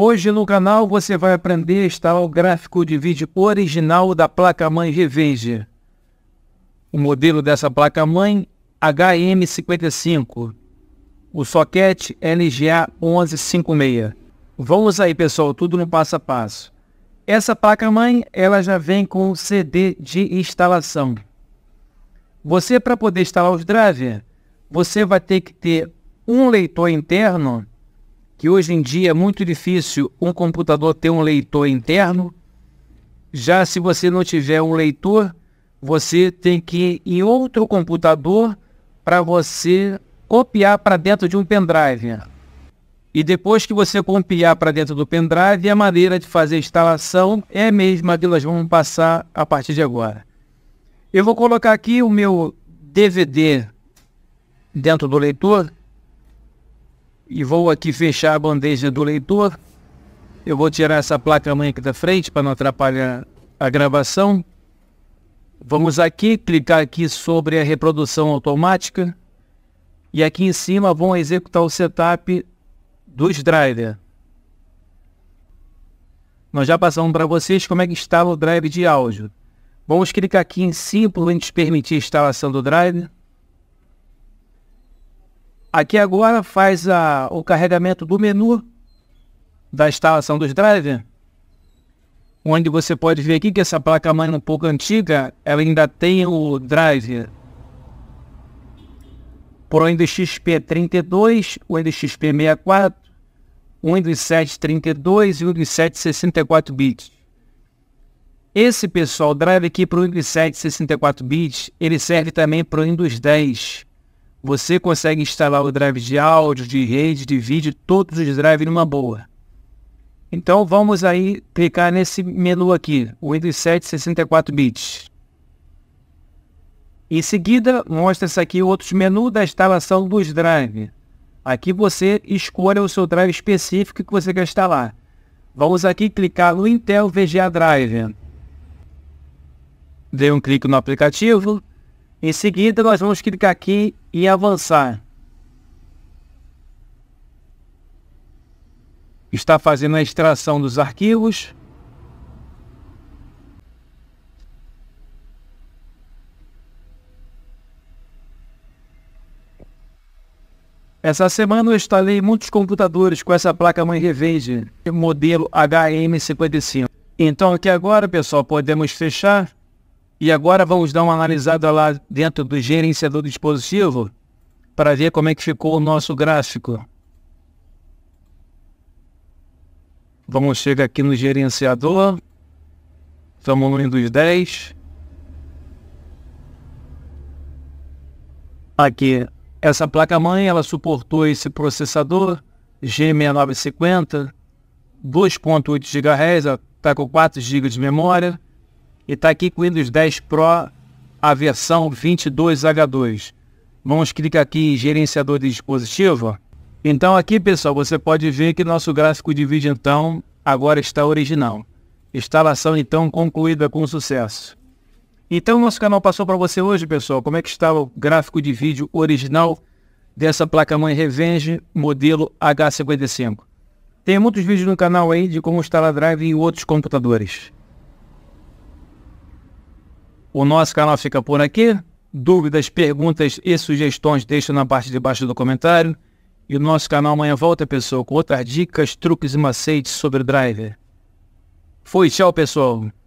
Hoje no canal você vai aprender a instalar o gráfico de vídeo original da placa-mãe Reveja. O modelo dessa placa-mãe HM55, o socket LGA1156. Vamos aí pessoal, tudo no passo a passo. Essa placa-mãe ela já vem com o CD de instalação. Você para poder instalar os drivers, você vai ter que ter um leitor interno que hoje em dia é muito difícil um computador ter um leitor interno. Já se você não tiver um leitor, você tem que ir em outro computador para você copiar para dentro de um pendrive. E depois que você copiar para dentro do pendrive, a maneira de fazer a instalação é a mesma que nós vamos passar a partir de agora. Eu vou colocar aqui o meu DVD dentro do leitor e vou aqui fechar a bandeja do leitor. Eu vou tirar essa placa mãe aqui da frente para não atrapalhar a gravação. Vamos aqui, clicar aqui sobre a reprodução automática. E aqui em cima vão executar o setup dos driver. Nós já passamos para vocês como é que instala o drive de áudio. Vamos clicar aqui em cima para a gente permitir a instalação do driver. Aqui agora faz a, o carregamento do menu da instalação dos drivers, onde você pode ver aqui que essa placa mãe é um pouco antiga, ela ainda tem o driver para o Windows XP 32, o Windows XP 64, o Windows 7 32 e o Windows 7 64 bits. Esse pessoal drive aqui para o Windows 7 64 bits, ele serve também para o Windows 10 você consegue instalar o drive de áudio, de rede, de vídeo, todos os drives numa boa. Então vamos aí clicar nesse menu aqui, o Windows 7 64 bits. Em seguida, mostra-se aqui outros menus da instalação dos drives. Aqui você escolhe o seu drive específico que você quer instalar. Vamos aqui clicar no Intel VGA Drive. Dê um clique no aplicativo. Em seguida, nós vamos clicar aqui em avançar. Está fazendo a extração dos arquivos. Essa semana eu instalei muitos computadores com essa placa mãe Revenge modelo HM55. Então aqui agora, pessoal, podemos fechar e agora vamos dar uma analisada lá dentro do gerenciador do dispositivo para ver como é que ficou o nosso gráfico. Vamos chegar aqui no gerenciador. Estamos no Windows 10. Aqui, essa placa-mãe, ela suportou esse processador G6950, 2.8 GHz, está com 4 GB de memória, e está aqui com o Windows 10 Pro, a versão 22H2. Vamos clicar aqui em gerenciador de dispositivo. Então aqui, pessoal, você pode ver que nosso gráfico de vídeo, então, agora está original. Instalação, então, concluída com sucesso. Então, nosso canal passou para você hoje, pessoal, como é que está o gráfico de vídeo original dessa placa-mãe Revenge modelo H55. Tem muitos vídeos no canal aí de como instalar drive em outros computadores. O nosso canal fica por aqui. Dúvidas, perguntas e sugestões deixa na parte de baixo do comentário. E o nosso canal amanhã volta, pessoal, com outras dicas, truques e macetes sobre driver. Foi, tchau, pessoal.